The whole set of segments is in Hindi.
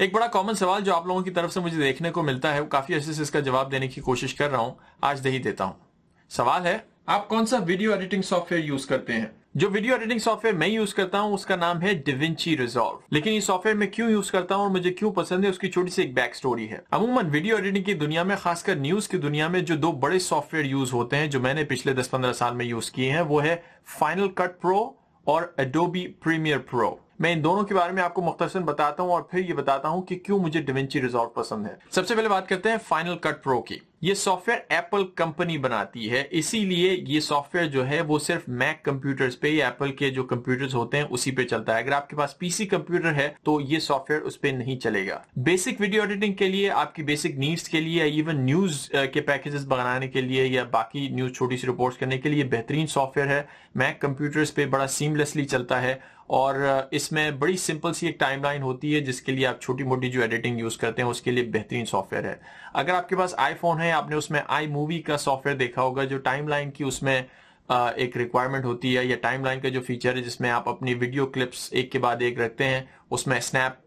एक बड़ा कॉमन सवाल जो आप लोगों की तरफ से मुझे देखने को मिलता है वो काफी अच्छे से इसका जवाब देने की कोशिश कर रहा हूँ आज दे ही देता हूँ सवाल है आप कौन सा वीडियो एडिटिंग सॉफ्टवेयर यूज करते हैं जो वीडियो एडिटिंग सॉफ्टवेयर मैं यूज करता हूँ उसका नाम है डिविंची रिजॉल्व लेकिन ये सॉफ्टवेयर मैं क्यों यूज करता हूँ और मुझे क्यों पसंद है उसकी छोटी सी एक बैक स्टोरी है अमूमन वीडियो एडिटिंग की दुनिया में खासकर न्यूज की दुनिया में जो दो बड़े सॉफ्टवेयर यूज होते हैं जो मैंने पिछले दस पंद्रह साल में यूज किए हैं वो है फाइनल कट प्रो और एडोबी प्रीमियर प्रो मैं इन दोनों के बारे में आपको मुख्तसन बताता हूँ और फिर ये बताता हूँ कि क्यों मुझे डिवेंची रिजॉर्ट पसंद है सबसे पहले बात करते हैं फाइनल कट प्रो की ये सॉफ्टवेयर एप्पल कंपनी बनाती है इसीलिए ये सॉफ्टवेयर जो है वो सिर्फ मैक कंप्यूटर्स पे एप्पल के जो कंप्यूटर्स होते हैं उसी पे चलता है अगर आपके पास पीसी कंप्यूटर है तो ये सॉफ्टवेयर उस पर नहीं चलेगा बेसिक वीडियो एडिटिंग के लिए आपकी बेसिक नीड्स के लिए इवन न्यूज के पैकेजेस बनाने के लिए या बाकी न्यूज छोटी सी रिपोर्ट करने के लिए बेहतरीन सॉफ्टवेयर है मैक कंप्यूटर्स पे बड़ा सीमलेसली चलता है और इसमें बड़ी सिंपल सी एक टाइमलाइन होती है जिसके लिए आप छोटी मोटी जो एडिटिंग यूज करते हैं उसके लिए बेहतरीन सॉफ्टवेयर है अगर आपके पास आईफोन है आपने उसमें आई मूवी का सॉफ्टवेयर देखा होगा जो टाइमलाइन की उसमें एक रिक्वायरमेंट होती है या टाइमलाइन का जो फीचर है जिसमें आप अपनी वीडियो क्लिप्स एक के बाद एक रखते हैं उसमें स्नैप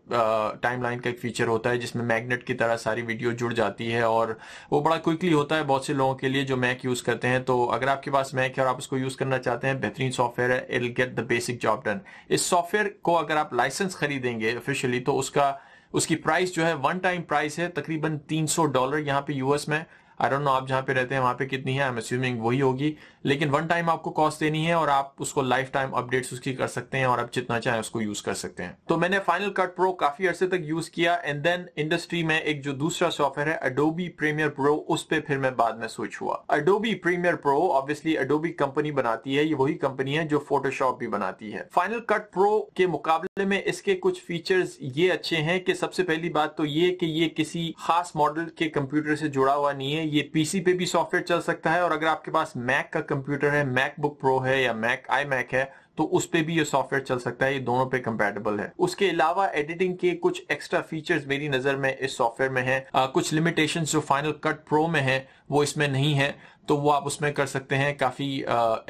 टाइमलाइन का एक फीचर होता है जिसमें मैग्नेट की तरह सारी वीडियो जुड़ जाती है और वो बड़ा क्विकली होता है बहुत से लोगों के लिए जो मैक यूज करते हैं तो अगर आपके पास मैक है और आप उसको यूज करना चाहते हैं बेहतरीन सॉफ्टवेयर है it get the basic job done इस सॉफ्टवेयर को अगर आप लाइसेंस खरीदेंगे ऑफिशियली तो उसका उसकी प्राइस जो है वन टाइम प्राइस है तकरीबन 300 डॉलर यहाँ पे यूएस में आई डोंट नो आप जहाँ पे रहते हैं वहाँ पे कितनी है आई एम अस्यूमिंग वही होगी लेकिन वन टाइम आपको कॉस्ट देनी है और आप उसको लाइफ टाइम अपडेट्स उसकी कर सकते हैं और आप जितना चाहें उसको यूज कर सकते हैं तो मैंने फाइनल कट प्रो काफी अरसे तक यूज किया एंड देन इंडस्ट्री में एक जो दूसरा सॉफ्टवेयर है अडोबी प्रीमियर प्रो उस पर फिर मैं बाद में स्विच हुआ Adobe Premiere Pro obviously Adobe company बनाती है ये वही कंपनी है जो फोटोशॉप भी बनाती है फाइनल कट प्रो के मुकाबले में इसके कुछ फीचर्स ये अच्छे हैं कि सबसे पहली बात तो ये कि ये किसी खास मॉडल के कंप्यूटर से जुड़ा हुआ नहीं है ये पीसी पे भी सॉफ्टवेयर चल सकता है और अगर आपके पास मैक का कंप्यूटर है मैकबुक प्रो है या मैक आई मैक है तो उस पे भी ये सॉफ्टवेयर चल सकता है ये दोनों पे कंपेटेबल है उसके अलावा एडिटिंग के कुछ एक्स्ट्रा फीचर्स मेरी नजर में इस सॉफ्टवेयर में है आ, कुछ लिमिटेशन जो फाइनल कट प्रो में है वो इसमें नहीं है तो वो आप उसमें कर सकते हैं काफी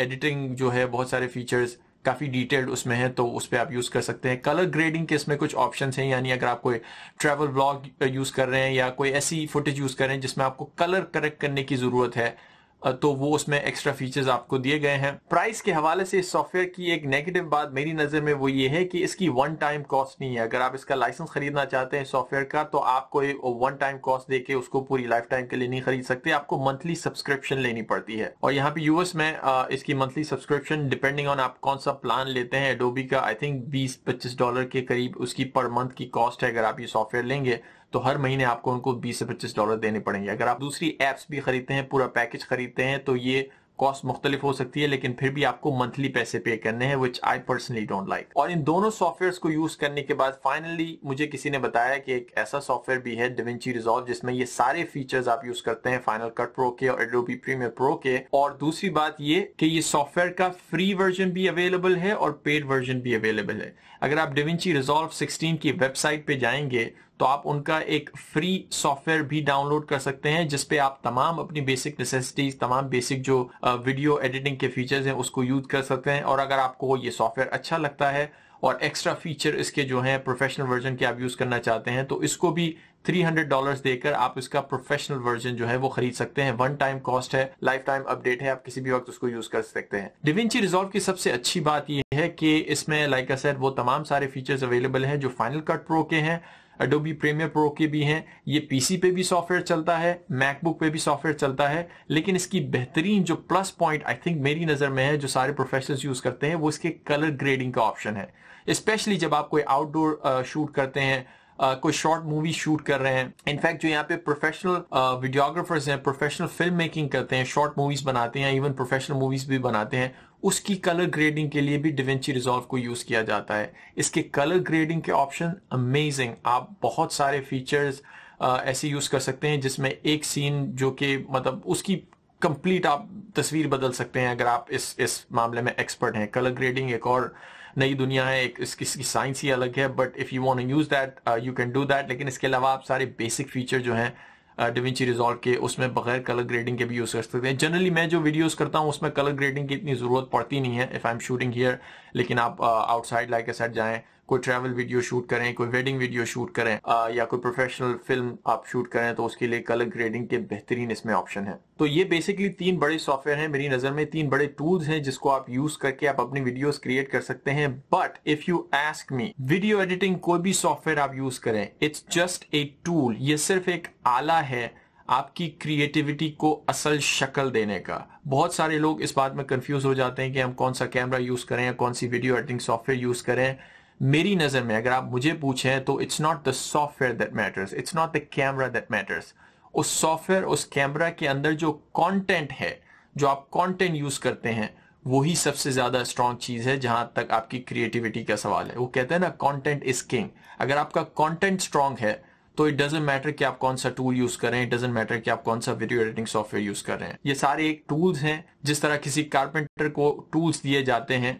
एडिटिंग जो है बहुत सारे फीचर्स काफ़ी डिटेल्ड उसमें है तो उस पर आप यूज़ कर सकते हैं कलर ग्रेडिंग के इसमें कुछ ऑप्शन हैं यानी अगर आप कोई ट्रेवल ब्लॉग यूज़ कर रहे हैं या कोई ऐसी फुटेज यूज़ कर रहे हैं जिसमें आपको कलर करेक्ट करने की ज़रूरत है तो वो उसमें एक्स्ट्रा फीचर्स आपको दिए गए हैं प्राइस के हवाले से इस सॉफ्टवेयर की एक नेगेटिव बात मेरी नज़र में वो ये है कि इसकी वन टाइम कॉस्ट नहीं है अगर आप इसका लाइसेंस खरीदना चाहते हैं सॉफ्टवेयर का तो आपको वन टाइम कॉस्ट देके उसको पूरी लाइफ टाइम के लिए नहीं खरीद सकते आपको मंथली सब्सक्रिप्शन लेनी पड़ती है और यहाँ पे यूएस में इसकी मंथली सब्सक्रिप्शन डिपेंडिंग ऑन आप कौन सा प्लान लेते हैं एडोबी का आई थिंक बीस पच्चीस डॉलर के करीब उसकी पर मंथ की कॉस्ट है अगर आप ये सॉफ्टवेयर लेंगे तो हर महीने आपको उनको 20 से 25 डॉलर देने पड़ेंगे अगर आप दूसरी एप्स भी खरीदते हैं पूरा पैकेज खरीदते हैं तो ये कॉस्ट मुख्तलिफ हो सकती है लेकिन फिर भी आपको मंथली पैसे पे करने हैं which I personally don't like और इन दोनों सॉफ्टवेयर को यूज करने के बाद फाइनली मुझे किसी ने बताया कि एक ऐसा सॉफ्टवेयर भी है डिविंची रिजॉल्व जिसमें ये सारे फीचर्स आप यूज करते हैं फाइनल कट प्रो के और एडोबी प्रीमियर प्रो के और दूसरी बात ये कि ये सॉफ्टवेयर का फ्री वर्जन भी अवेलेबल है और पेड वर्जन भी अवेलेबल है अगर आप डिविंची रिजॉल्व सिक्सटीन की वेबसाइट पे जाएंगे तो आप उनका एक फ्री सॉफ्टवेयर भी डाउनलोड कर सकते हैं जिसपे आप तमाम अपनी बेसिक नेसेसिटीज तमाम बेसिक जो वीडियो एडिटिंग के फीचर्स हैं उसको यूज कर सकते हैं और अगर आपको ये सॉफ्टवेयर अच्छा लगता है और एक्स्ट्रा फीचर इसके जो है प्रोफेशनल वर्जन के आप यूज करना चाहते हैं तो इसको भी 300 डॉलर्स देकर आप इसका प्रोफेशनल वर्जन जो है वो खरीद सकते हैं वन टाइम कॉस्ट है लाइफ टाइम अपडेट है आप किसी भी वक्त उसको यूज कर सकते हैं डिविंची रिजॉल्व की सबसे अच्छी बात यह है कि इसमें लाइक like वो तमाम सारे फीचर्स अवेलेबल हैं जो फाइनल कट प्रो के हैं अडोबी प्रेमियर प्रो के भी हैं ये पीसी पे भी सॉफ्टवेयर चलता है मैकबुक पे भी सॉफ्टवेयर चलता है लेकिन इसकी बेहतरीन जो प्लस पॉइंट आई थिंक मेरी नज़र में है जो सारे प्रोफेशनल्स यूज़ करते हैं वो इसके कलर ग्रेडिंग का ऑप्शन है स्पेशली जब आप कोई आउटडोर शूट करते हैं Uh, कोई शॉर्ट मूवी शूट कर रहे हैं इनफैक्ट जो यहाँ पे प्रोफेशनल वीडियोग्राफर्स uh, हैं प्रोफेशनल फिल्म मेकिंग करते हैं शॉर्ट मूवीज बनाते हैं इवन प्रोफेशनल मूवीज भी बनाते हैं उसकी कलर ग्रेडिंग के लिए भी डिवेंची रिजॉल्व को यूज किया जाता है इसके कलर ग्रेडिंग के ऑप्शन अमेजिंग आप बहुत सारे फीचर्स uh, ऐसे यूज कर सकते हैं जिसमें एक सीन जो कि मतलब उसकी कंप्लीट आप तस्वीर बदल सकते हैं अगर आप इस इस मामले में एक्सपर्ट हैं कलर ग्रेडिंग एक और नई दुनिया है एक इसकी साइंस ही अलग है but if you want to use that you can do that लेकिन इसके अलावा आप सारे बेसिक फीचर जो हैं डिविंची uh, रिजॉल्व के उसमें बगैर कलर ग्रेडिंग के भी यूज़ कर सकते हैं जनरली मैं जो वीडियोस करता हूँ उसमें कलर ग्रेडिंग की इतनी ज़रूरत पड़ती नहीं है if I am shooting here लेकिन आप आउटसाइड लाइक सेट जाएँ कोई ट्रैवल वीडियो शूट करें कोई वेडिंग वीडियो शूट करें आ, या कोई प्रोफेशनल फिल्म आप शूट करें तो उसके लिए कलर ग्रेडिंग के बेहतरीन इसमें ऑप्शन है तो ये बेसिकली तीन बड़े सॉफ्टवेयर हैं मेरी नजर में तीन बड़े टूल्स हैं जिसको आप यूज करके आप अपनी वीडियोस क्रिएट कर सकते हैं but if you ask me video editing कोई भी सॉफ्टवेयर आप यूज करें इट्स जस्ट ए टूल ये सिर्फ एक आला है आपकी क्रिएटिविटी को असल शक्ल देने का बहुत सारे लोग इस बात में कंफ्यूज हो जाते हैं कि हम कौन सा कैमरा यूज करें या कौन सी वीडियो एडिटिंग सॉफ्टवेयर यूज करें मेरी नज़र में अगर आप मुझे पूछें तो it's not the software that matters it's not the camera that matters उस सॉफ्टवेयर उस कैमरा के अंदर जो कंटेंट है जो आप कंटेंट यूज करते हैं वही सबसे ज्यादा स्ट्रांग चीज है जहां तक आपकी क्रिएटिविटी का सवाल है वो कहते हैं ना कंटेंट इज किंग अगर आपका कंटेंट स्ट्रांग है तो इट डजेंट मैटर कि आप कौन सा टूल यूज कर रहे हैं इट डजेंट मैटर कि आप कौन सा वीडियो एडिटिंग सॉफ्टवेयर यूज कर रहे हैं ये सारे एक टूल्स हैं जिस तरह किसी कारपेंटर को टूल्स दिए जाते हैं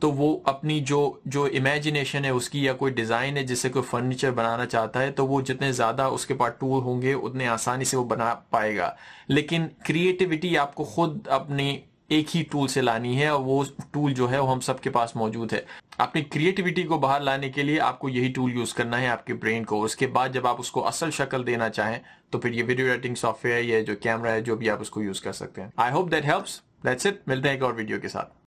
तो वो अपनी जो जो इमेजिनेशन है उसकी या कोई डिज़ाइन है जिससे कोई फर्नीचर बनाना चाहता है तो वो जितने ज़्यादा उसके पास टूल होंगे उतने आसानी से वो बना पाएगा लेकिन क्रिएटिविटी आपको खुद अपने एक ही टूल से लानी है और वो टूल जो है वो हम सबके पास मौजूद है अपनी क्रिएटिविटी को बाहर लाने के लिए आपको यही टूल यूज करना है आपके ब्रेन को उसके बाद जब आप उसको असल शक्ल देना चाहें तो फिर ये वीडियो एडिटिंग सॉफ्टवेयर या जो कैमरा है जो भी आप उसको यूज कर सकते हैं I hope that helps that's it मिलते हैं एक और वीडियो के साथ